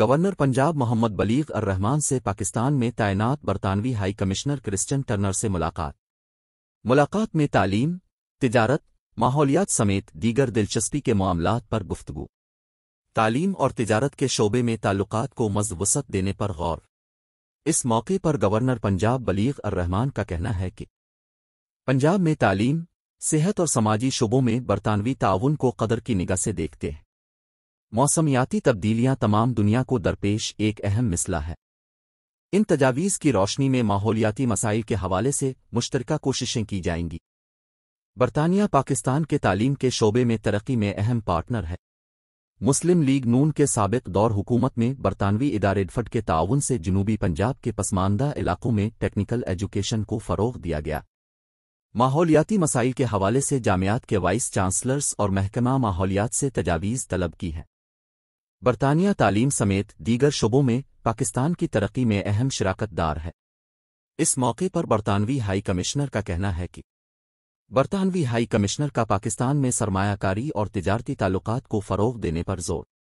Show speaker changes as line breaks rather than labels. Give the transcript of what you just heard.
governor Punjab Mohammad Baligh ur Rehman से पाकिस्तान में तैनात बरतानवी हाई कमिश्नर क्रिश्चन टर्नर से मुलाकात मुलाकात में तालीम तिजारत माहौलियात समेत दीगर दिलचस्पी के मामला पर गुफ्तगु तालीम और तिजारत के शोबे में ताल्लुक को मजवसत देने पर गौर इस मौके पर गवर्नर पंजाब बलीग अर रहमान का कहना है कि पंजाब में तालीम सेहत और समाजी शोबों में बरतानवी ताउन को कदर की निगाह से देखते हैं मौसमियाती तब्दीलियां तमाम दुनिया को दरपेश एक अहम मिसला है इन तजावीज़ की रोशनी में माहौलियाती मसाइल के हवाले से मुश्तरका कोशिशें की जाएंगी बरतानिया पाकिस्तान के तालीम के शोबे में तरक्की में अहम पार्टनर है मुस्लिम लीग नून के सबक दौर हुकूमत में बरतानवी इदारे फट के ताउन से जनूबी पंजाब के पसमानदा इलाकों में टेक्निकल एजुकेशन को फ़रोग दिया गया माहौलियाती मसाइल के हवाले से जामियात के वाइस चांसलर्स और महकमा माहौलियात से तजावीज़ तलब की है बरतानिया तालीम समेत दीगर शोबों में पाकिस्तान की तरक्की में अहम शराकतदार है इस मौके पर बरतानवी हाई कमिश्नर का कहना है कि बरतानवी हाई कमिश्नर का पाकिस्तान में सरमाकारी और तजारती ताल्लुकात को फ़रोग देने पर जोर